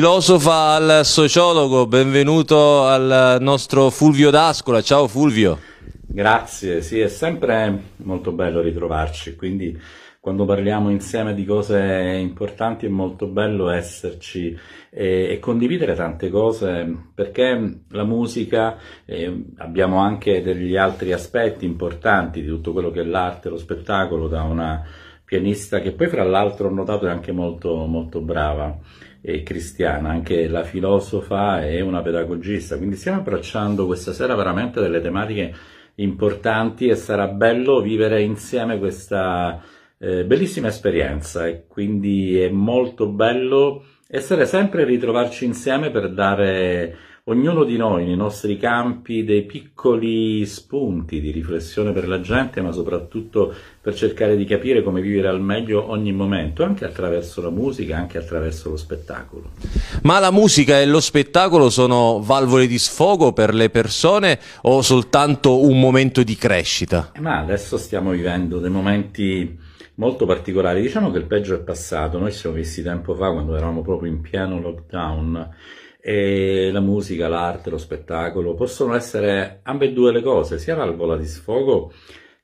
filosofa al sociologo, benvenuto al nostro Fulvio D'Ascola. Ciao Fulvio. Grazie, sì, è sempre molto bello ritrovarci, quindi quando parliamo insieme di cose importanti è molto bello esserci e, e condividere tante cose perché la musica eh, abbiamo anche degli altri aspetti importanti di tutto quello che è l'arte, lo spettacolo da una pianista che poi fra l'altro ho notato è anche molto molto brava e cristiana, anche la filosofa e una pedagogista, quindi stiamo abbracciando questa sera veramente delle tematiche importanti e sarà bello vivere insieme questa eh, bellissima esperienza e quindi è molto bello essere sempre e ritrovarci insieme per dare ognuno di noi nei nostri campi dei piccoli spunti di riflessione per la gente, ma soprattutto per cercare di capire come vivere al meglio ogni momento, anche attraverso la musica, anche attraverso lo spettacolo. Ma la musica e lo spettacolo sono valvole di sfogo per le persone o soltanto un momento di crescita? Ma adesso stiamo vivendo dei momenti molto particolari, diciamo che il peggio è passato, noi siamo visti tempo fa quando eravamo proprio in pieno lockdown e la musica, l'arte, lo spettacolo possono essere ambedue le cose, sia valvola di sfogo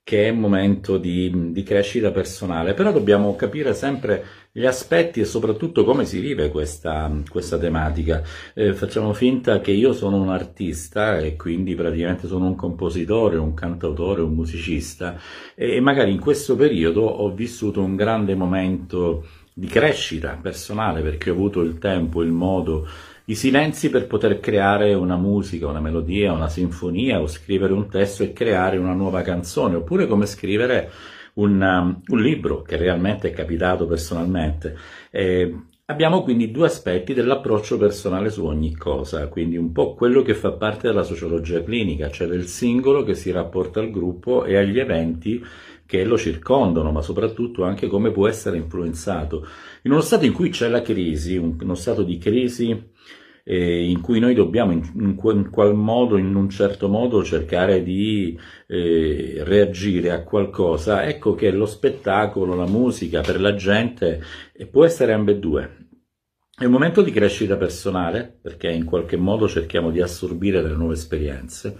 che è un momento di, di, crescita personale, però dobbiamo capire sempre gli aspetti e soprattutto come si vive questa, questa tematica. Eh, facciamo finta che io sono un artista e quindi praticamente sono un compositore, un cantautore, un musicista e, e magari in questo periodo ho vissuto un grande momento di crescita personale perché ho avuto il tempo, il modo i silenzi per poter creare una musica, una melodia, una sinfonia o scrivere un testo e creare una nuova canzone, oppure come scrivere un, um, un libro che realmente è capitato personalmente. Eh, abbiamo quindi due aspetti dell'approccio personale su ogni cosa, quindi un po' quello che fa parte della sociologia clinica, cioè del singolo che si rapporta al gruppo e agli eventi che lo circondano, ma soprattutto anche come può essere influenzato. In uno stato in cui c'è la crisi, uno stato di crisi eh, in cui noi dobbiamo in, in, qual modo, in un certo modo, cercare di eh, reagire a qualcosa, ecco che lo spettacolo, la musica per la gente eh, può essere ambedue. È un momento di crescita personale, perché in qualche modo cerchiamo di assorbire le nuove esperienze,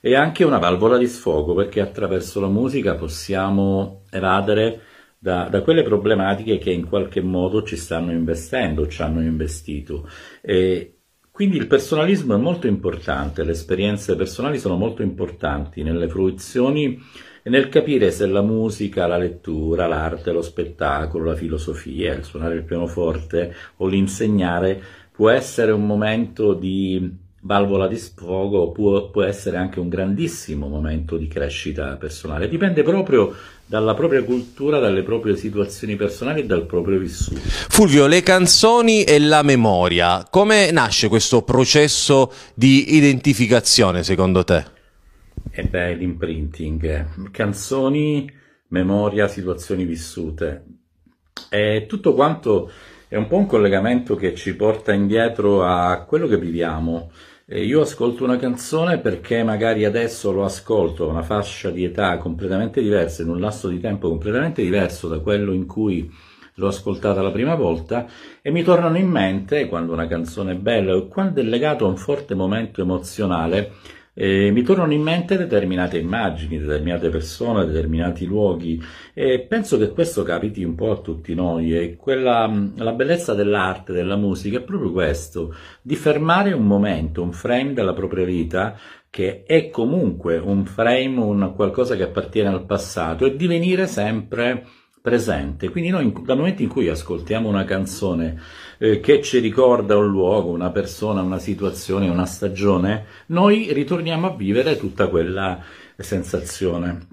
e anche una valvola di sfogo, perché attraverso la musica possiamo evadere da, da, quelle problematiche che in qualche modo ci stanno investendo, ci hanno investito. E, quindi il personalismo è molto importante, le esperienze personali sono molto importanti nelle fruizioni e nel capire se la musica, la lettura, l'arte, lo spettacolo, la filosofia, il suonare il pianoforte o l'insegnare può essere un momento di valvola di sfogo, può, può essere anche un grandissimo momento di crescita personale. Dipende proprio dalla propria cultura, dalle proprie situazioni personali e dal proprio vissuto. Fulvio, le canzoni e la memoria, come nasce questo processo di identificazione secondo te? E eh beh, l'imprinting, canzoni, memoria, situazioni vissute. È tutto quanto è un po' un collegamento che ci porta indietro a quello che viviamo io ascolto una canzone perché magari adesso lo ascolto a una fascia di età completamente diversa, in un lasso di tempo completamente diverso da quello in cui l'ho ascoltata la prima volta e mi tornano in mente, quando una canzone è bella o quando è legata a un forte momento emozionale, eh, mi tornano in mente determinate immagini, determinate persone, determinati luoghi e penso che questo capiti un po' a tutti noi e quella, la bellezza dell'arte, della musica è proprio questo, di fermare un momento, un frame della propria vita che è comunque un frame, un qualcosa che appartiene al passato e divenire sempre presente. Quindi noi dal momento in cui ascoltiamo una canzone eh, che ci ricorda un luogo, una persona, una situazione, una stagione, noi ritorniamo a vivere tutta quella sensazione.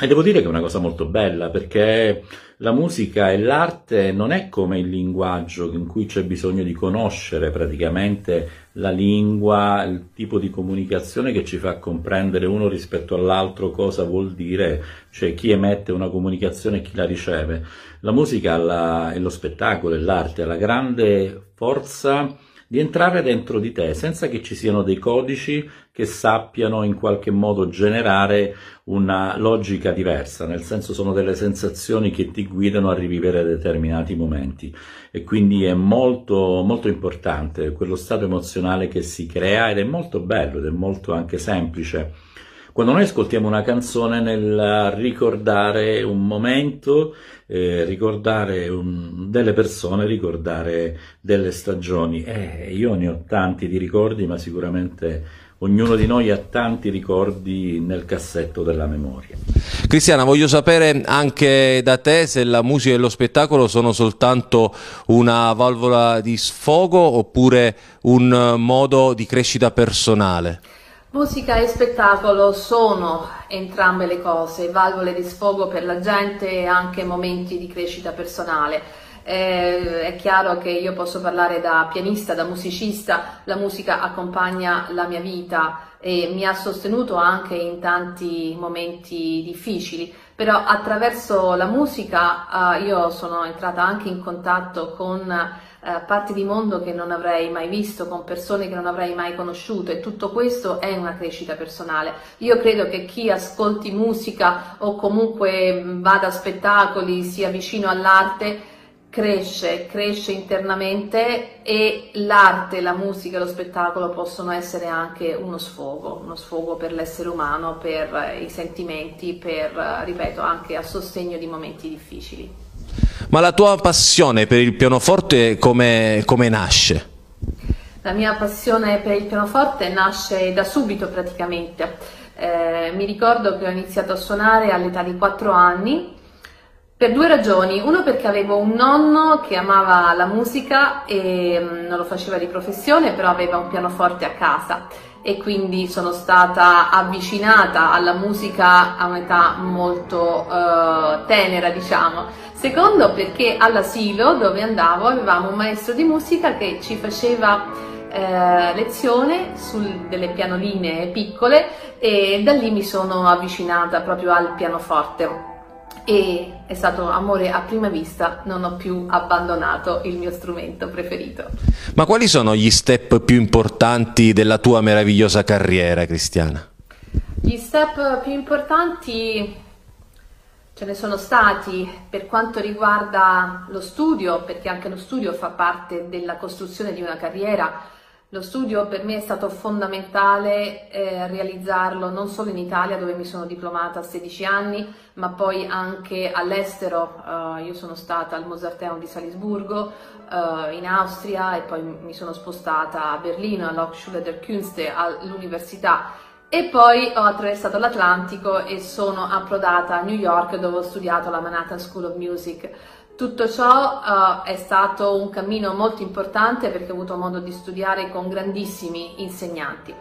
E devo dire che è una cosa molto bella perché la musica e l'arte non è come il linguaggio in cui c'è bisogno di conoscere praticamente la lingua, il tipo di comunicazione che ci fa comprendere uno rispetto all'altro cosa vuol dire, cioè chi emette una comunicazione e chi la riceve. La musica la, e lo spettacolo e l'arte ha la grande forza di entrare dentro di te senza che ci siano dei codici che sappiano in qualche modo generare una logica diversa, nel senso sono delle sensazioni che ti guidano a rivivere determinati momenti e quindi è molto, molto importante quello stato emozionale che si crea ed è molto bello ed è molto anche semplice quando noi ascoltiamo una canzone nel ricordare un momento, eh, ricordare un, delle persone, ricordare delle stagioni. Eh, io ne ho tanti di ricordi, ma sicuramente ognuno di noi ha tanti ricordi nel cassetto della memoria. Cristiana, voglio sapere anche da te se la musica e lo spettacolo sono soltanto una valvola di sfogo oppure un modo di crescita personale. Musica e spettacolo sono entrambe le cose, valvole di sfogo per la gente e anche momenti di crescita personale. Eh, è chiaro che io posso parlare da pianista, da musicista, la musica accompagna la mia vita e mi ha sostenuto anche in tanti momenti difficili, però attraverso la musica eh, io sono entrata anche in contatto con eh, parti di mondo che non avrei mai visto, con persone che non avrei mai conosciuto e tutto questo è una crescita personale. Io credo che chi ascolti musica o comunque vada a spettacoli, sia vicino all'arte, cresce, cresce internamente e l'arte, la musica, e lo spettacolo possono essere anche uno sfogo, uno sfogo per l'essere umano, per eh, i sentimenti, per, eh, ripeto, anche a sostegno di momenti difficili. Ma la tua passione per il pianoforte come, come nasce? La mia passione per il pianoforte nasce da subito praticamente. Eh, mi ricordo che ho iniziato a suonare all'età di 4 anni per due ragioni. Uno perché avevo un nonno che amava la musica e mm, non lo faceva di professione, però aveva un pianoforte a casa e quindi sono stata avvicinata alla musica a un'età molto eh, tenera, diciamo. Secondo perché all'asilo dove andavo avevamo un maestro di musica che ci faceva eh, lezione su delle pianoline piccole e da lì mi sono avvicinata proprio al pianoforte e è stato amore a prima vista, non ho più abbandonato il mio strumento preferito. Ma quali sono gli step più importanti della tua meravigliosa carriera, Cristiana? Gli step più importanti ce ne sono stati per quanto riguarda lo studio, perché anche lo studio fa parte della costruzione di una carriera lo studio per me è stato fondamentale eh, realizzarlo non solo in Italia dove mi sono diplomata a 16 anni, ma poi anche all'estero. Uh, io sono stata al Mozarteum di Salisburgo, uh, in Austria e poi mi sono spostata a Berlino, all'Hochschule der Künste, all'università e poi ho attraversato l'Atlantico e sono approdata a New York dove ho studiato la Manhattan School of Music. Tutto ciò uh, è stato un cammino molto importante perché ho avuto modo di studiare con grandissimi insegnanti.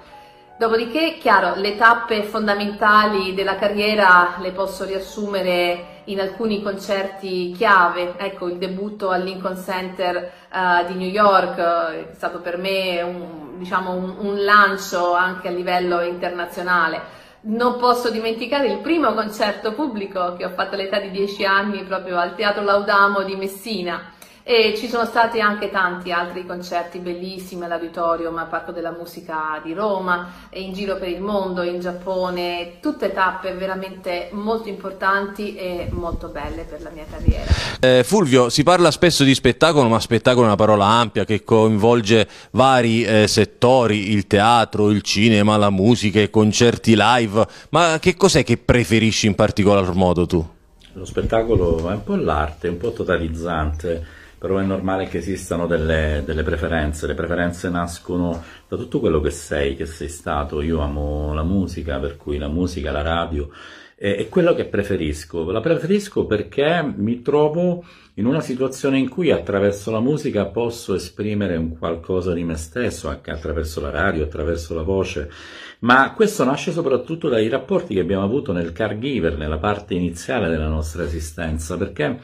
Dopodiché, chiaro, le tappe fondamentali della carriera le posso riassumere in alcuni concerti chiave. Ecco, il debutto al Lincoln Center uh, di New York eh, è stato per me un, diciamo un, un lancio anche a livello internazionale non posso dimenticare il primo concerto pubblico che ho fatto all'età di 10 anni proprio al Teatro Laudamo di Messina e ci sono stati anche tanti altri concerti bellissimi all'auditorium, al Parco della Musica di Roma, in giro per il mondo, in Giappone, tutte tappe veramente molto importanti e molto belle per la mia carriera. Eh, Fulvio, si parla spesso di spettacolo, ma spettacolo è una parola ampia che coinvolge vari eh, settori, il teatro, il cinema, la musica, i concerti live, ma che cos'è che preferisci in particolar modo tu? Lo spettacolo è un po' l'arte, un po' totalizzante però è normale che esistano delle, delle, preferenze, le preferenze nascono da tutto quello che sei, che sei stato, io amo la musica, per cui la musica, la radio, è, è quello che preferisco, la preferisco perché mi trovo in una situazione in cui attraverso la musica posso esprimere un qualcosa di me stesso, anche attraverso la radio, attraverso la voce, ma questo nasce soprattutto dai rapporti che abbiamo avuto nel caregiver, nella parte iniziale della nostra esistenza, perché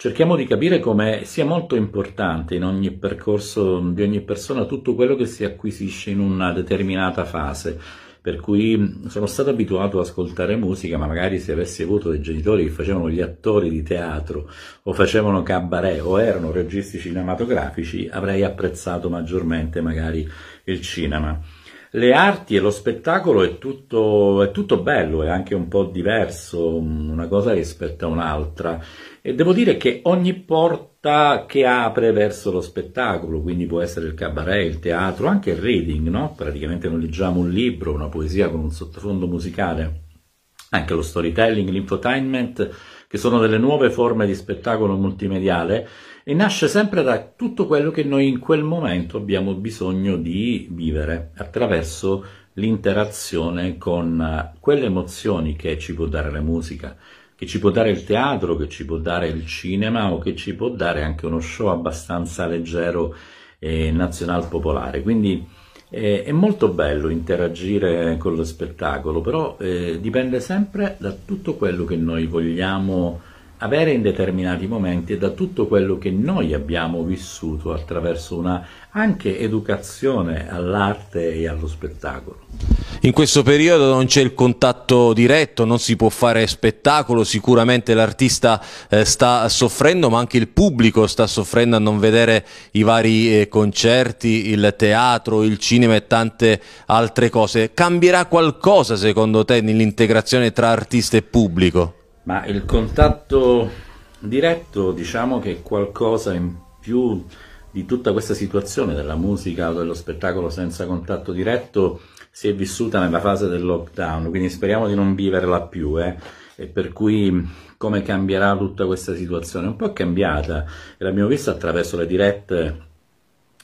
cerchiamo di capire come sia molto importante in ogni percorso di ogni persona tutto quello che si acquisisce in una determinata fase. Per cui sono stato abituato ad ascoltare musica, ma magari se avessi avuto dei genitori che facevano gli attori di teatro o facevano cabaret o erano registi cinematografici, avrei apprezzato maggiormente magari il cinema le arti e lo spettacolo è tutto, è tutto, bello, è anche un po' diverso una cosa rispetto a un'altra e devo dire che ogni porta che apre verso lo spettacolo, quindi può essere il cabaret, il teatro, anche il reading, no? praticamente noi leggiamo un libro, una poesia con un sottofondo musicale, anche lo storytelling, l'infotainment, che sono delle nuove forme di spettacolo multimediale e nasce sempre da tutto quello che noi in quel momento abbiamo bisogno di vivere attraverso l'interazione con eh, quelle emozioni che ci può dare la musica, che ci può dare il teatro, che ci può dare il cinema o che ci può dare anche uno show abbastanza leggero e nazional popolare. Quindi eh, è molto bello interagire con lo spettacolo, però eh, dipende sempre da tutto quello che noi vogliamo avere in determinati momenti e da tutto quello che noi abbiamo vissuto attraverso una anche educazione all'arte e allo spettacolo. In questo periodo non c'è il contatto diretto, non si può fare spettacolo, sicuramente l'artista eh, sta soffrendo ma anche il pubblico sta soffrendo a non vedere i vari eh, concerti, il teatro, il cinema e tante altre cose. Cambierà qualcosa secondo te nell'integrazione tra artista e pubblico? Ma il contatto diretto diciamo che è qualcosa in più di tutta questa situazione della musica o dello spettacolo senza contatto diretto si è vissuta nella fase del lockdown, quindi speriamo di non viverla più. Eh? E per cui come cambierà tutta questa situazione? Un po' è cambiata, l'abbiamo vista attraverso le dirette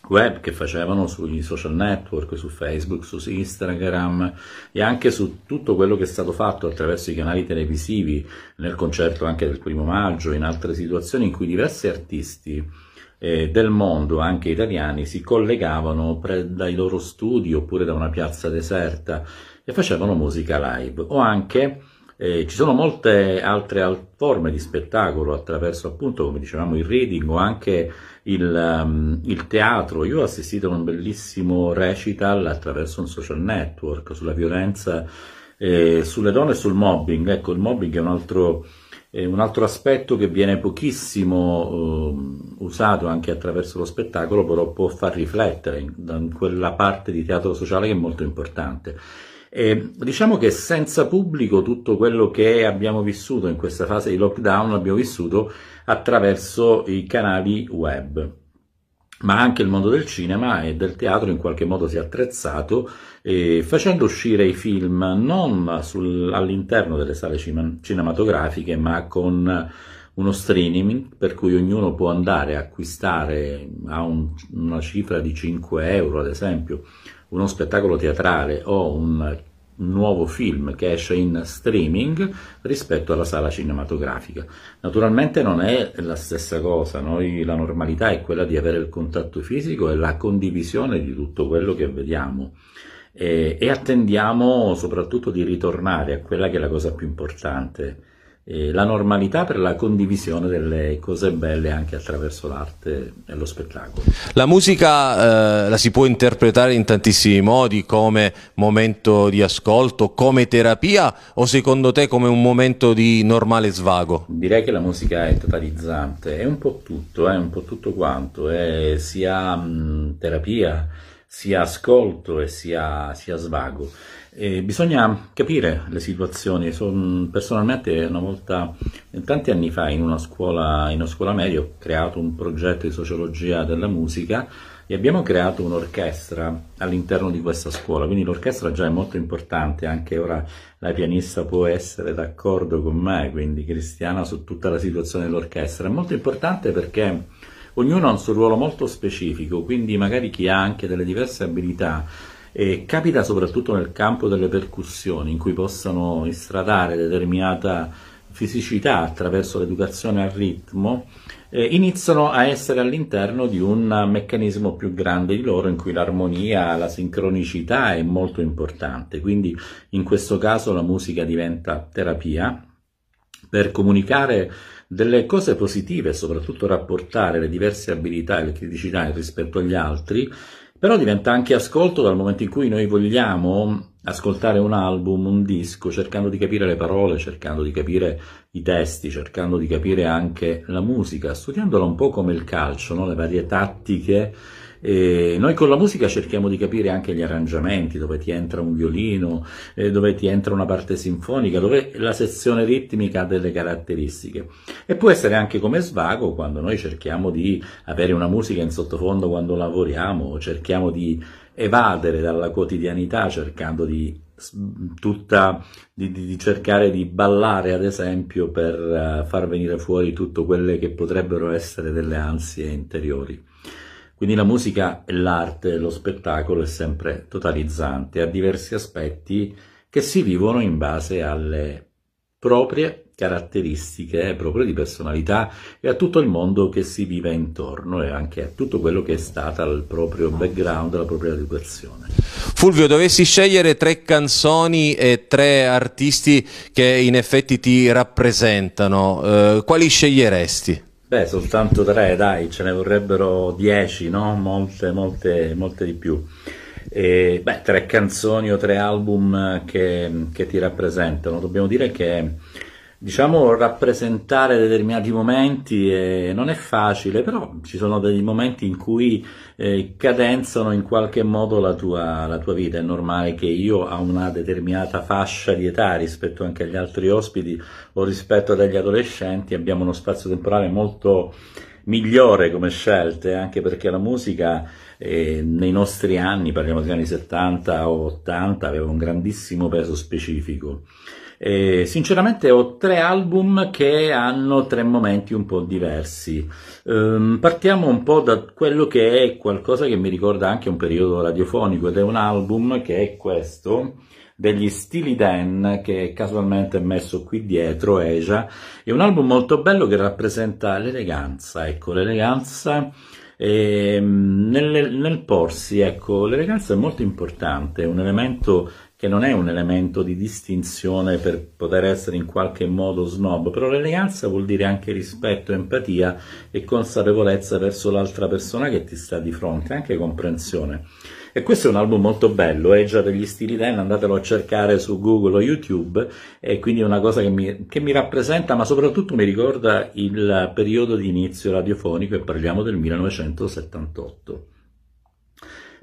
web che facevano sui social network, su Facebook, su Instagram e anche su tutto quello che è stato fatto attraverso i canali televisivi, nel concerto anche del primo maggio, in altre situazioni in cui diversi artisti eh, del mondo, anche italiani, si collegavano pre- dai loro studi oppure da una piazza deserta e facevano musica live o anche eh, ci sono molte altre forme di spettacolo attraverso appunto, come dicevamo, il reading o anche il, um, il, teatro. Io ho assistito a un bellissimo recital attraverso un social network sulla violenza eh, sulle donne e sul mobbing. Ecco, il mobbing è un altro, eh, un altro aspetto che viene pochissimo um, usato anche attraverso lo spettacolo, però può far riflettere in, in quella parte di teatro sociale che è molto importante. E diciamo che senza pubblico tutto quello che abbiamo vissuto in questa fase di lockdown l'abbiamo vissuto attraverso i canali web. Ma anche il mondo del cinema e del teatro in qualche modo si è attrezzato eh, facendo uscire i film non sul, all'interno delle sale cima, cinematografiche ma con uno streaming per cui ognuno può andare a acquistare a un, una cifra di 5 euro ad esempio uno spettacolo teatrale o un nuovo film che esce in streaming rispetto alla sala cinematografica. Naturalmente non è la stessa cosa, noi, la normalità è quella di avere il contatto fisico e la condivisione di tutto quello che vediamo e, e attendiamo soprattutto di ritornare a quella che è la cosa più importante, eh, la normalità per la condivisione delle cose belle anche attraverso l'arte e lo spettacolo. La musica eh, la si può interpretare in tantissimi modi, come momento di ascolto, come terapia o secondo te come un momento di normale svago? Direi che la musica è totalizzante, è un po' tutto, è eh, un po' tutto quanto, è sia mh, mm, terapia, sia ascolto e sia, sia svago. E bisogna capire le situazioni. Sono, personalmente, una volta, tanti anni fa, in una, scuola, in una scuola media, ho creato un progetto di sociologia della musica e abbiamo creato un'orchestra all'interno di questa scuola. Quindi l'orchestra già è molto importante, anche ora la pianista può essere d'accordo con me, quindi Cristiana, su tutta la situazione dell'orchestra. È molto importante perché ognuno ha un suo ruolo molto specifico, quindi magari chi ha anche delle diverse abilità e capita soprattutto nel campo delle percussioni in cui possono istradare determinata fisicità attraverso l'educazione al ritmo, eh, iniziano a essere all'interno di un meccanismo più grande di loro in cui l'armonia, la sincronicità è molto importante. Quindi in questo caso la musica diventa terapia per comunicare delle cose positive, soprattutto rapportare le diverse abilità e le criticità rispetto agli altri però diventa anche ascolto dal momento in cui noi vogliamo ascoltare un album, un disco, cercando di capire le parole, cercando di capire i testi, cercando di capire anche la musica, studiandola un po' come il calcio, no? le varie tattiche e noi con la musica cerchiamo di capire anche gli arrangiamenti, dove ti entra un violino, eh, dove ti entra una parte sinfonica, dove la sezione ritmica ha delle caratteristiche. E può essere anche come svago quando noi cerchiamo di avere una musica in sottofondo quando lavoriamo, cerchiamo di evadere dalla quotidianità cercando di tutta di, di, cercare di ballare ad esempio per eh, far venire fuori tutto quelle che potrebbero essere delle ansie interiori. Quindi la musica l'arte, lo spettacolo è sempre totalizzante, ha diversi aspetti che si vivono in base alle proprie caratteristiche proprio di personalità e a tutto il mondo che si vive intorno e anche a tutto quello che è stato il proprio background, la propria educazione. Fulvio, dovessi scegliere tre canzoni e tre artisti che in effetti ti rappresentano, eh, quali sceglieresti? Beh, soltanto tre, dai, ce ne vorrebbero dieci, no? Molte, molte, molte di più. E, beh, tre canzoni o tre album che, che ti rappresentano. Dobbiamo dire che diciamo rappresentare determinati momenti eh, non è facile, però ci sono dei momenti in cui eh, cadenzano in qualche modo la tua, la tua, vita. È normale che io a una determinata fascia di età rispetto anche agli altri ospiti o rispetto agli adolescenti abbiamo uno spazio temporale molto migliore come scelte, anche perché la musica eh, nei nostri anni, parliamo degli anni 70 o 80, aveva un grandissimo peso specifico. E sinceramente ho tre album che hanno tre momenti un po' diversi. Ehm, partiamo un po' da quello che è qualcosa che mi ricorda anche un periodo radiofonico ed è un album che è questo degli Stili Dan che casualmente è messo qui dietro, Asia. È un album molto bello che rappresenta l'eleganza, ecco, l'eleganza ehm, nel, nel porsi, ecco, l'eleganza è molto importante, è un elemento che non è un elemento di distinzione per poter essere in qualche modo snob, però l'eleganza vuol dire anche rispetto, empatia e consapevolezza verso l'altra persona che ti sta di fronte, anche comprensione. E questo è un album molto bello, è eh, già degli stili ten, andatelo a cercare su Google o YouTube, e quindi è una cosa che mi, che mi rappresenta, ma soprattutto mi ricorda il periodo di inizio radiofonico e parliamo del 1978.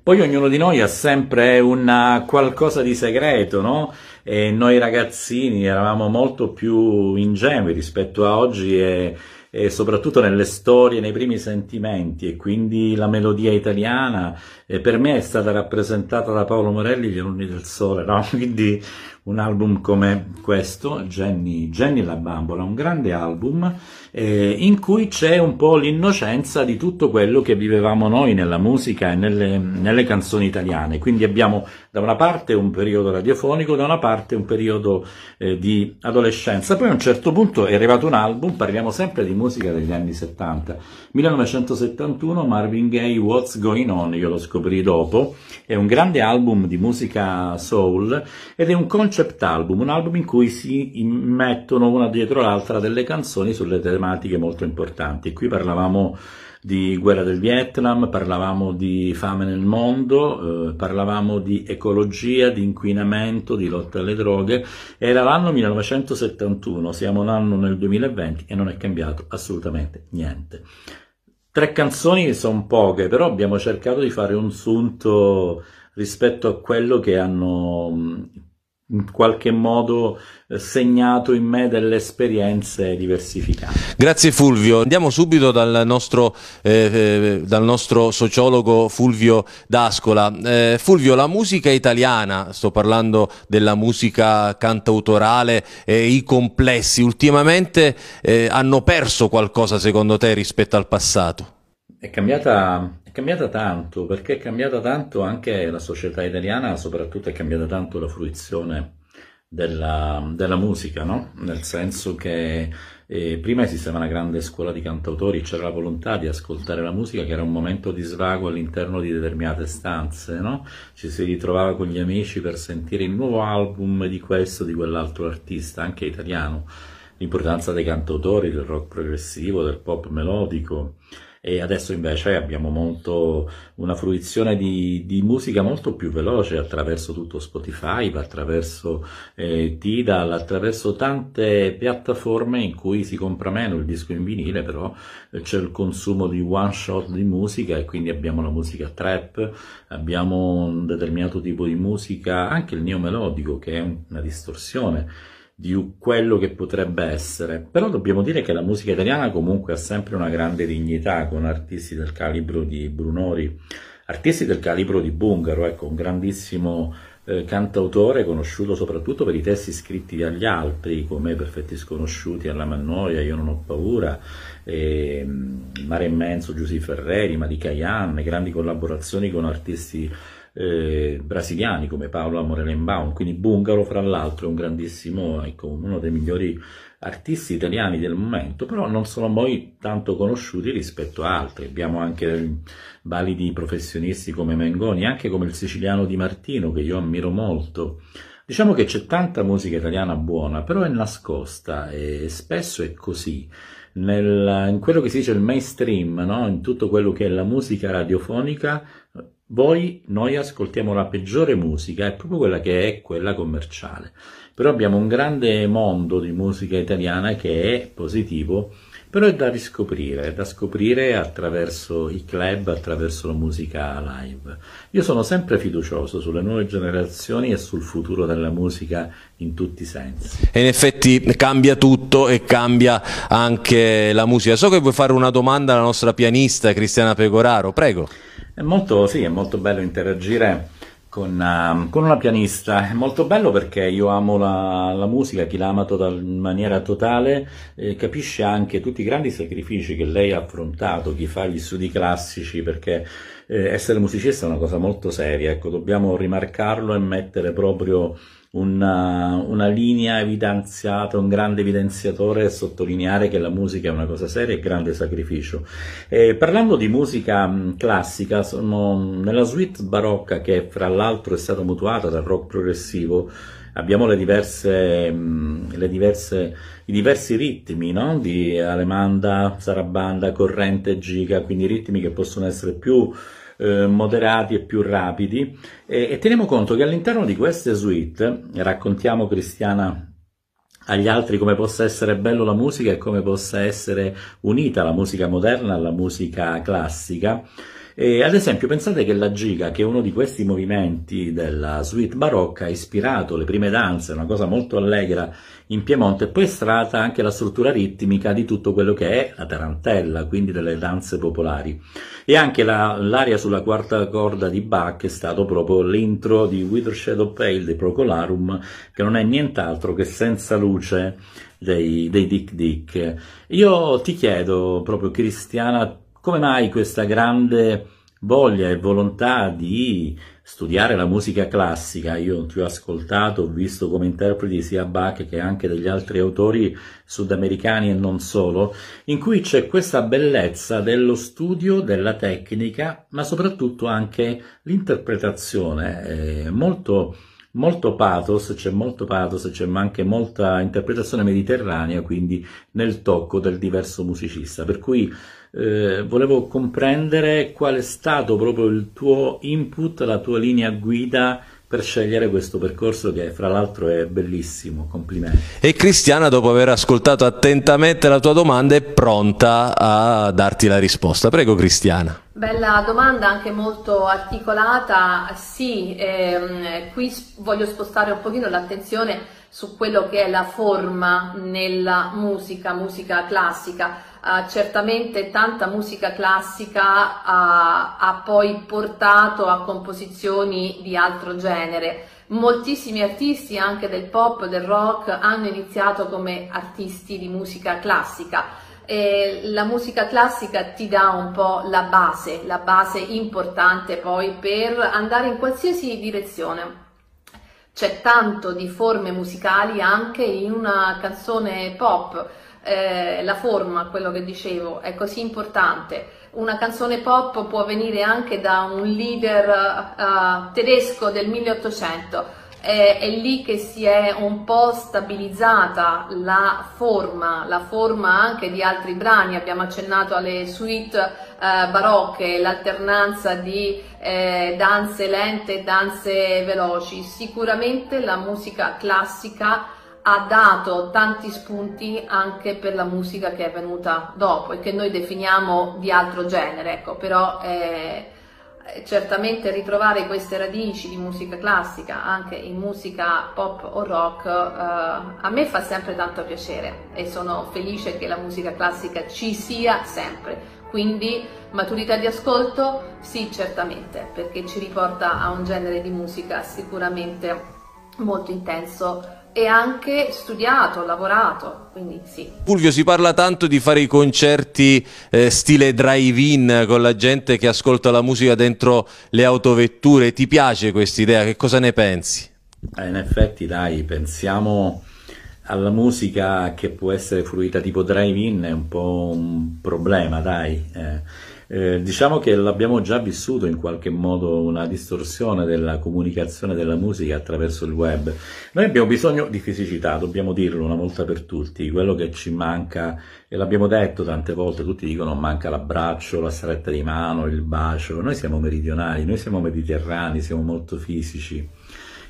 Poi ognuno di noi ha sempre un eh, qualcosa di segreto, no? E noi ragazzini eravamo molto più ingenui rispetto a oggi e, e soprattutto nelle storie, nei primi sentimenti e quindi la melodia italiana per me è stata rappresentata da Paolo Morelli, Gli alunni del sole, no? Quindi un album come questo, Jenny, Jenny la bambola, un grande album eh, in cui c'è un po' l'innocenza di tutto quello che vivevamo noi nella musica e nelle, nelle canzoni italiane. Quindi abbiamo da una parte un periodo radiofonico, da una parte un periodo eh, di adolescenza. Poi a un certo punto è arrivato un album, parliamo sempre di musica degli anni 70. 1971 Marvin Gaye What's Going On, io lo scoprì dopo, è un grande album di musica soul ed è un concept album, un album in cui si immettono una dietro l'altra delle canzoni sulle tematiche tematiche molto importanti. Qui parlavamo di guerra del Vietnam, parlavamo di fame nel mondo, eh, parlavamo di ecologia, di inquinamento, di lotta alle droghe. Era l'anno 1971, siamo un anno nel 2020 e non è cambiato assolutamente niente. Tre canzoni sono poche, però abbiamo cercato di fare un sunto rispetto a quello che hanno in qualche modo eh, segnato in me delle esperienze diversificate. Grazie Fulvio. Andiamo subito dal nostro, eh, eh, dal nostro sociologo Fulvio D'Ascola. Eh, Fulvio, la musica italiana, sto parlando della musica cantautorale, eh, i complessi ultimamente eh, hanno perso qualcosa secondo te rispetto al passato? È cambiata cambiata tanto, perché è cambiata tanto anche la società italiana, soprattutto è cambiata tanto la fruizione della, della musica, no? Nel senso che eh, prima esisteva una grande scuola di cantautori, c'era la volontà di ascoltare la musica, che era un momento di svago all'interno di determinate stanze, no? Ci si ritrovava con gli amici per sentire il nuovo album di questo o di quell'altro artista, anche italiano. L'importanza dei cantautori, del rock progressivo, del pop melodico e adesso invece abbiamo molto, una fruizione di, di, musica molto più veloce attraverso tutto Spotify, attraverso eh, Tidal, attraverso tante piattaforme in cui si compra meno il disco in vinile, però eh, c'è il consumo di one shot di musica e quindi abbiamo la musica trap, abbiamo un determinato tipo di musica, anche il neo melodico che è una distorsione di quello che potrebbe essere. Però dobbiamo dire che la musica italiana comunque ha sempre una grande dignità con artisti del calibro di Brunori, artisti del calibro di Bungaro, ecco, un grandissimo eh, cantautore conosciuto soprattutto per i testi scritti dagli altri, come Perfetti Sconosciuti, Alla Mannoia, Io non ho paura, e, ehm, Mare Immenso, Giuseppe Ferreri, Madi Cayan, grandi collaborazioni con artisti eh, brasiliani come Paolo Amorelenbaum, quindi Bungaro fra l'altro è un grandissimo, ecco, uno dei migliori artisti italiani del momento, però non sono poi tanto conosciuti rispetto a altri. Abbiamo anche validi professionisti come Mengoni, anche come il siciliano Di Martino, che io ammiro molto. Diciamo che c'è tanta musica italiana buona, però è nascosta e spesso è così. Nel, in quello che si dice il mainstream, no? in tutto quello che è la musica radiofonica, voi, noi ascoltiamo la peggiore musica, è proprio quella che è quella commerciale. Però abbiamo un grande mondo di musica italiana che è positivo però è da riscoprire, è da scoprire attraverso i club, attraverso la musica live. Io sono sempre fiducioso sulle nuove generazioni e sul futuro della musica in tutti i sensi. E in effetti cambia tutto e cambia anche la musica. So che vuoi fare una domanda alla nostra pianista Cristiana Pecoraro, prego. È molto, sì, è molto bello interagire con, um, con, una pianista. È molto bello perché io amo la, la musica, chi l'ama tota-, in maniera totale eh, capisce anche tutti i grandi sacrifici che lei ha affrontato, chi fa gli studi classici, perché eh, essere musicista è una cosa molto seria, ecco, dobbiamo rimarcarlo e mettere proprio una, eh, una linea evidenziata, un grande evidenziatore, sottolineare che la musica è una cosa seria e grande sacrificio. Eh, parlando di musica mm, classica, sono, mm, nella suite barocca che fra l'altro è stata mutuata dal rock progressivo, abbiamo le diverse, mm, le diverse, i diversi ritmi no? di Alemanda, Sarabanda, Corrente, Giga, quindi ritmi che possono essere più eh, moderati e più rapidi e, e teniamo conto che all'interno di queste suite raccontiamo Cristiana agli altri come possa essere bello la musica e come possa essere unita la musica moderna alla musica classica e, ad esempio, pensate che la giga, che è uno di questi movimenti della suite barocca, ha ispirato le prime danze, una cosa molto allegra in Piemonte, e poi è stata anche la struttura ritmica di tutto quello che è la tarantella, quindi delle danze popolari. E anche la, l'aria sulla quarta corda di Bach è stato proprio l'intro di Wither Shadow Pale di Procolarum, che non è nient'altro che senza luce dei, dei Dick Dick. Io ti chiedo proprio, Cristiana, come mai questa grande voglia e volontà di studiare la musica classica. Io ti ho ascoltato, ho visto come interpreti sia Bach che anche degli altri autori sudamericani e non solo, in cui c'è questa bellezza dello studio, della tecnica, ma soprattutto anche l'interpretazione eh, molto molto pathos, c'è molto pathos, c'è anche molta interpretazione mediterranea, quindi nel tocco del diverso musicista. Per cui eh, volevo comprendere qual è stato proprio il tuo input, la tua linea guida per scegliere questo percorso che fra l'altro è bellissimo, complimenti. E Cristiana, dopo aver ascoltato attentamente la tua domanda, è pronta a darti la risposta. Prego Cristiana. Bella domanda, anche molto articolata. Sì, ehm, qui voglio spostare un pochino l'attenzione su quello che è la forma nella musica, musica classica certamente tanta musica classica uh, ha poi portato a composizioni di altro genere. Moltissimi artisti anche del pop, del rock hanno iniziato come artisti di musica classica. E la musica classica ti dà un po' la base, la base importante poi per andare in qualsiasi direzione. C'è tanto di forme musicali anche in una canzone pop. Eh, la forma, quello che dicevo, è così importante. Una canzone pop può venire anche da un leader uh, tedesco del 1800, è, è, lì che si è un po' stabilizzata la forma, la forma anche di altri brani, abbiamo accennato alle suite eh, barocche, l'alternanza di eh, danze lente e danze veloci, sicuramente la musica classica ha dato tanti spunti anche per la musica che è venuta dopo e che noi definiamo di altro genere, ecco, però eh, certamente ritrovare queste radici di musica classica anche in musica pop o rock eh, a me fa sempre tanto piacere e sono felice che la musica classica ci sia sempre. Quindi maturità di ascolto? Sì, certamente, perché ci riporta a un genere di musica sicuramente molto intenso e anche studiato, lavorato, quindi sì. Fulvio, si parla tanto di fare i concerti eh, stile drive-in con la gente che ascolta la musica dentro le autovetture, ti piace questa idea? Che cosa ne pensi? Eh, in effetti dai, pensiamo alla musica che può essere fruita tipo drive-in, è un po' un problema dai. Eh eh, diciamo che l'abbiamo già vissuto in qualche modo una distorsione della comunicazione della musica attraverso il web. Noi abbiamo bisogno di fisicità, dobbiamo dirlo una volta per tutti, quello che ci manca, e l'abbiamo detto tante volte, tutti dicono manca l'abbraccio, la stretta di mano, il bacio, noi siamo meridionali, noi siamo mediterranei, siamo molto fisici.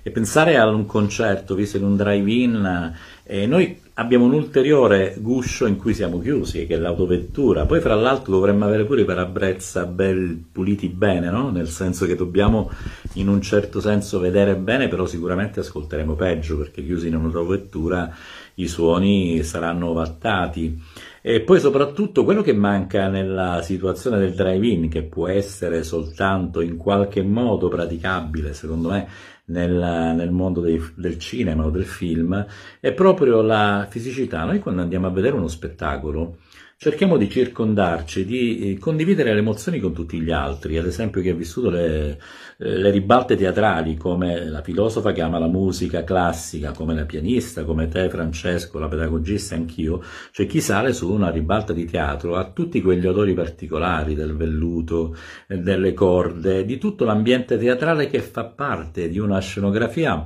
E pensare a un concerto visto in un drive-in e eh, noi abbiamo un ulteriore guscio in cui siamo chiusi, che è l'autovettura. Poi, fra l'altro, dovremmo avere pure i parabrezza bel, puliti bene, no? nel senso che dobbiamo in un certo senso vedere bene, però sicuramente ascolteremo peggio, perché chiusi in un'autovettura i suoni saranno vattati. E poi soprattutto quello che manca nella situazione del drive-in, che può essere soltanto in qualche modo praticabile, secondo me, nel, nel mondo dei, del cinema o del film è proprio la fisicità. Noi quando andiamo a vedere uno spettacolo, cerchiamo di circondarci, di eh, condividere le emozioni con tutti gli altri, ad esempio chi ha vissuto le, eh, le ribalte teatrali come la filosofa che ama la musica classica, come la pianista, come te Francesco, la pedagogista anch'io, cioè chi sale su una ribalta di teatro ha tutti quegli odori particolari del velluto, eh, delle corde, di tutto l'ambiente teatrale che fa parte di una scenografia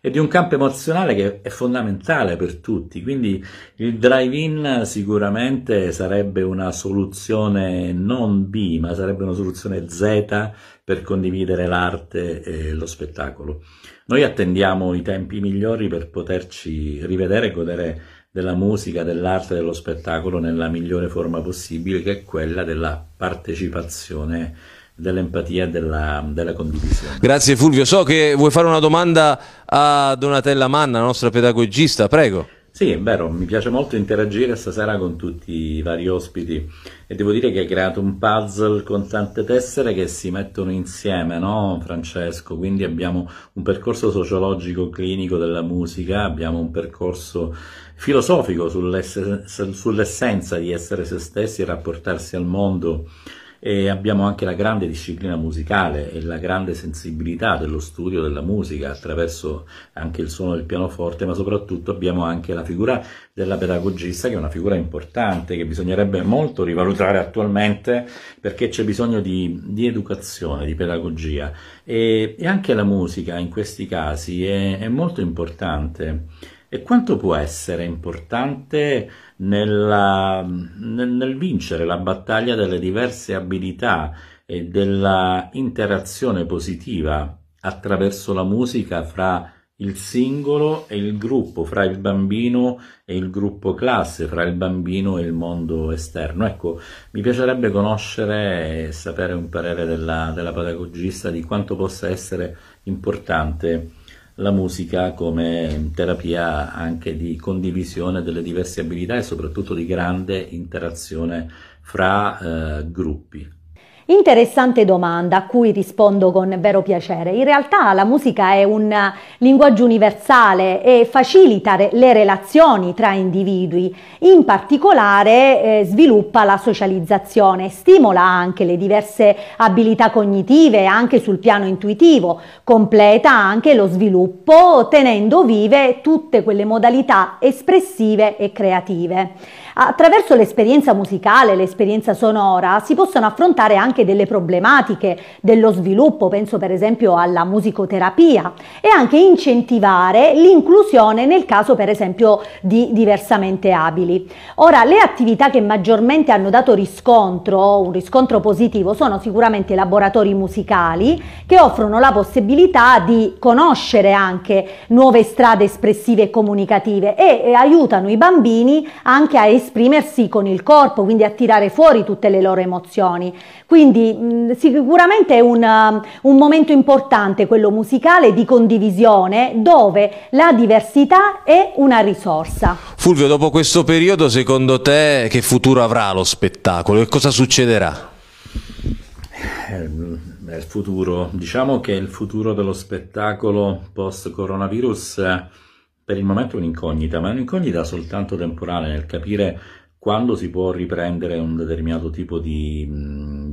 e di un campo emozionale che è fondamentale per tutti, quindi il drive-in sicuramente sarebbe una soluzione non B, ma sarebbe una soluzione Z per condividere l'arte e lo spettacolo. Noi attendiamo i tempi migliori per poterci rivedere e godere della musica, dell'arte, dello spettacolo nella migliore forma possibile, che è quella della partecipazione dell'empatia, della, della condivisione. Grazie Fulvio, so che vuoi fare una domanda a Donatella Manna, la nostra pedagogista, prego. Sì, è vero, mi piace molto interagire stasera con tutti i vari ospiti e devo dire che hai creato un puzzle con tante tessere che si mettono insieme, no Francesco? Quindi abbiamo un percorso sociologico clinico della musica, abbiamo un percorso filosofico sull'essenza di essere se stessi e rapportarsi al mondo e abbiamo anche la grande disciplina musicale e la grande sensibilità dello studio della musica attraverso anche il suono del pianoforte, ma soprattutto abbiamo anche la figura della pedagogista che è una figura importante che bisognerebbe molto rivalutare attualmente perché c'è bisogno di, di educazione, di pedagogia e, e, anche la musica in questi casi è, è molto importante. E quanto può essere importante nella, nel, nel vincere la battaglia delle diverse abilità e della interazione positiva attraverso la musica fra il singolo e il gruppo, fra il bambino e il gruppo classe, fra il bambino e il mondo esterno. Ecco, mi piacerebbe conoscere e sapere un parere della, della pedagogista di quanto possa essere importante la musica come terapia anche di condivisione delle diverse abilità e soprattutto di grande interazione fra eh, gruppi. Interessante domanda a cui rispondo con vero piacere. In realtà la musica è un linguaggio universale e facilita le relazioni tra individui, in particolare eh, sviluppa la socializzazione, stimola anche le diverse abilità cognitive anche sul piano intuitivo, completa anche lo sviluppo tenendo vive tutte quelle modalità espressive e creative. Attraverso l'esperienza musicale, l'esperienza sonora, si possono affrontare anche delle problematiche dello sviluppo, penso per esempio alla musicoterapia, e anche incentivare l'inclusione nel caso per esempio di diversamente abili. Ora, le attività che maggiormente hanno dato riscontro, un riscontro positivo, sono sicuramente i laboratori musicali che offrono la possibilità di conoscere anche nuove strade espressive e comunicative e, e aiutano i bambini anche a esprimere esprimersi con il corpo, quindi a tirare fuori tutte le loro emozioni. Quindi mh, sicuramente è un, um, un momento importante quello musicale di condivisione dove la diversità è una risorsa. Fulvio, dopo questo periodo, secondo te che futuro avrà lo spettacolo? Che cosa succederà? Eh, mm, il futuro. Diciamo che il futuro dello spettacolo post coronavirus per il momento un'incognita, ma è un'incognita soltanto temporale nel capire quando si può riprendere un determinato tipo di,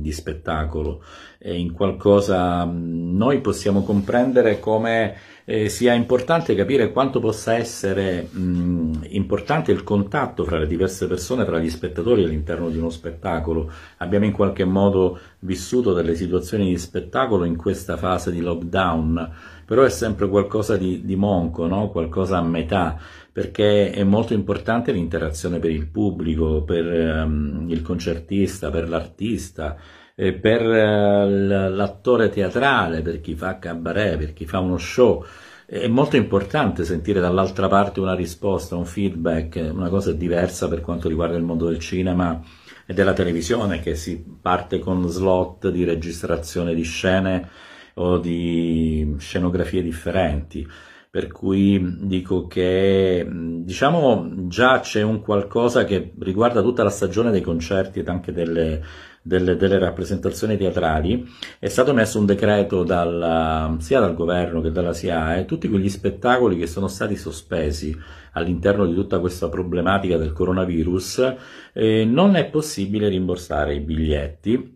di spettacolo, e in qualcosa noi possiamo comprendere come eh, sia importante capire quanto possa essere mh, importante il contatto fra le diverse persone, fra gli spettatori all'interno di uno spettacolo. Abbiamo in qualche modo vissuto delle situazioni di spettacolo in questa fase di lockdown però è sempre qualcosa di, di monco, no? qualcosa a metà, perché è molto importante l'interazione per il pubblico, per um, il concertista, per l'artista, eh, per uh, l'attore teatrale, per chi fa cabaret, per chi fa uno show. È molto importante sentire dall'altra parte una risposta, un feedback, una cosa diversa per quanto riguarda il mondo del cinema e della televisione, che si parte con slot di registrazione di scene o di scenografie differenti. Per cui dico che diciamo già c'è un qualcosa che riguarda tutta la stagione dei concerti ed anche delle, delle, delle, rappresentazioni teatrali, è stato messo un decreto dal, sia dal governo che dalla SIAE, tutti quegli spettacoli che sono stati sospesi all'interno di tutta questa problematica del coronavirus, eh, non è possibile rimborsare i biglietti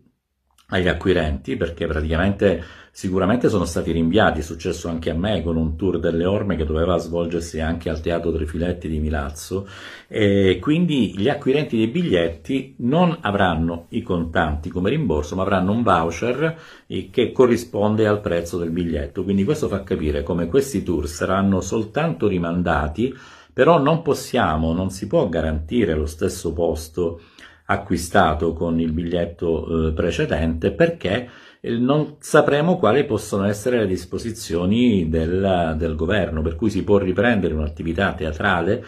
agli acquirenti perché praticamente sicuramente sono stati rinviati, è successo anche a me con un tour delle orme che doveva svolgersi anche al Teatro Trifiletti di Milazzo e quindi gli acquirenti dei biglietti non avranno i contanti come rimborso ma avranno un voucher eh, che corrisponde al prezzo del biglietto, quindi questo fa capire come questi tour saranno soltanto rimandati però non possiamo, non si può garantire lo stesso posto acquistato con il biglietto eh, precedente perché non sapremo quali possono essere le disposizioni del, del governo, per cui si può riprendere un'attività teatrale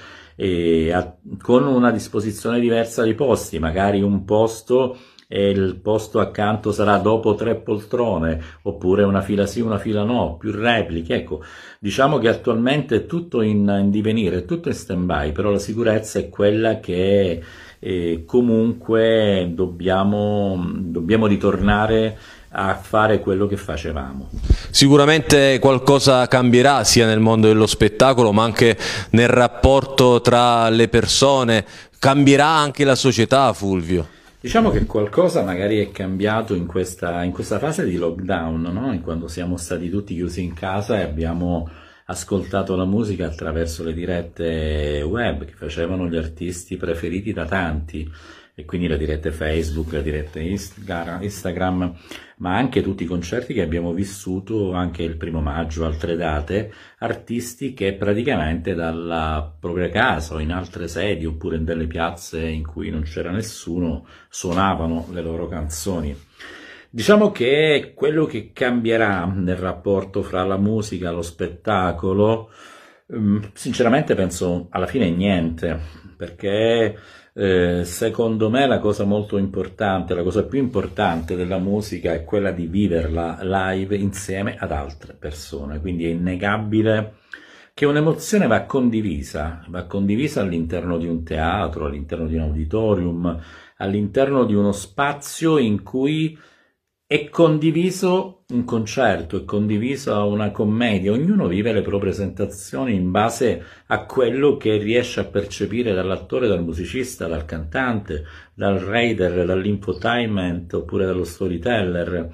a, con una disposizione diversa dei posti, magari un posto e il posto accanto sarà dopo tre poltrone, oppure una fila sì, una fila no, più repliche. Ecco, diciamo che attualmente è tutto in, in divenire, è tutto in stand-by, però la sicurezza è quella che eh, comunque dobbiamo, dobbiamo ritornare a fare quello che facevamo. Sicuramente qualcosa cambierà sia nel mondo dello spettacolo ma anche nel rapporto tra le persone, cambierà anche la società Fulvio. Diciamo che qualcosa magari è cambiato in questa, in questa fase di lockdown, no? quando siamo stati tutti chiusi in casa e abbiamo ascoltato la musica attraverso le dirette web che facevano gli artisti preferiti da tanti e quindi la diretta Facebook, la diretta Instagram ma anche tutti i concerti che abbiamo vissuto anche il primo maggio, altre date, artisti che praticamente dalla propria casa o in altre sedi oppure in delle piazze in cui non c'era nessuno suonavano le loro canzoni. Diciamo che quello che cambierà nel rapporto fra la musica e lo spettacolo, mm, sinceramente penso alla fine niente, perché eh, secondo me la cosa molto importante, la cosa più importante della musica è quella di viverla live insieme ad altre persone, quindi è innegabile che un'emozione va condivisa, va condivisa all'interno di un teatro, all'interno di un auditorium, all'interno di uno spazio in cui è condiviso un concerto, è condivisa una commedia, ognuno vive le proprie sensazioni in base a quello che riesce a percepire dall'attore, dal musicista, dal cantante, dal raider, dall'infotainment oppure dallo storyteller.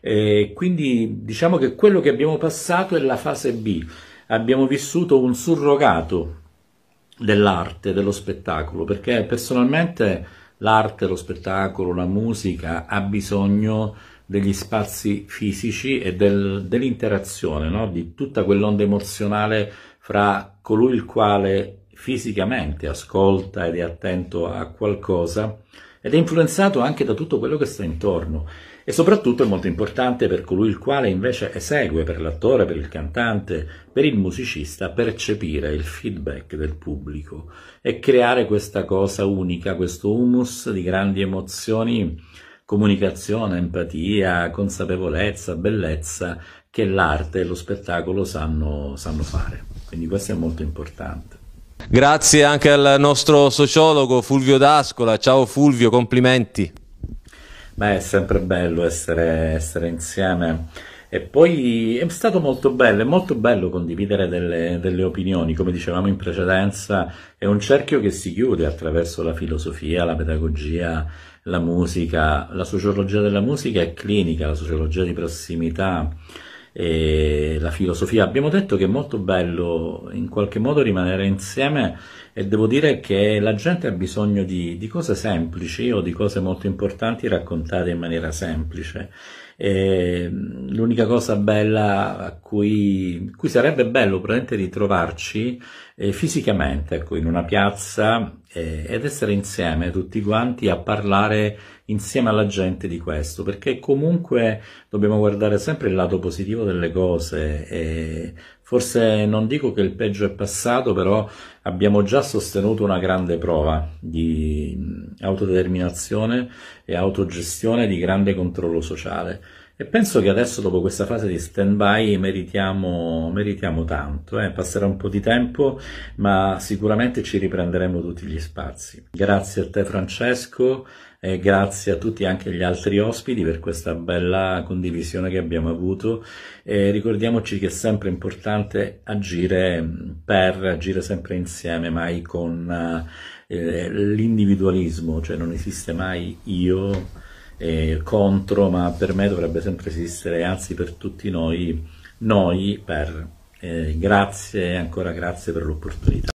E quindi diciamo che quello che abbiamo passato è la fase B, abbiamo vissuto un surrogato dell'arte, dello spettacolo, perché personalmente l'arte, lo spettacolo, la musica ha bisogno di degli spazi fisici e del, dell'interazione, no? di tutta quell'onda emozionale fra colui il quale fisicamente ascolta ed è attento a qualcosa ed è influenzato anche da tutto quello che sta intorno e soprattutto è molto importante per colui il quale invece esegue, per l'attore, per il cantante, per il musicista, percepire il feedback del pubblico e creare questa cosa unica, questo humus di grandi emozioni comunicazione, empatia, consapevolezza, bellezza che l'arte e lo spettacolo sanno, sanno fare. Quindi questo è molto importante. Grazie anche al nostro sociologo Fulvio D'Ascola. Ciao Fulvio, complimenti. Beh, è sempre bello essere, essere insieme. E poi è stato molto bello, è molto bello condividere delle, delle, opinioni, come dicevamo in precedenza, è un cerchio che si chiude attraverso la filosofia, la pedagogia la musica, la sociologia della musica è clinica, la sociologia di prossimità, la filosofia. Abbiamo detto che è molto bello in qualche modo rimanere insieme e devo dire che la gente ha bisogno di, di cose semplici o di cose molto importanti raccontate in maniera semplice. E mm, l'unica cosa bella a cui, cui sarebbe bello probabilmente ritrovarci eh, fisicamente, ecco, in una piazza eh, ed essere insieme tutti quanti a parlare insieme alla gente di questo, perché comunque dobbiamo guardare sempre il lato positivo delle cose e Forse non dico che il peggio è passato, però abbiamo già sostenuto una grande prova di mm, autodeterminazione e autogestione di grande controllo sociale. E penso che adesso, dopo questa fase di stand-by, meritiamo, meritiamo tanto. Eh? Passerà un po' di tempo, ma sicuramente ci riprenderemo tutti gli spazi. Grazie a te, Francesco e grazie a tutti anche gli altri ospiti per questa bella condivisione che abbiamo avuto e ricordiamoci che è sempre importante agire per, agire sempre insieme, mai con eh, l'individualismo, cioè non esiste mai io eh, contro, ma per me dovrebbe sempre esistere, anzi per tutti noi, noi per. Eh, grazie ancora grazie per l'opportunità.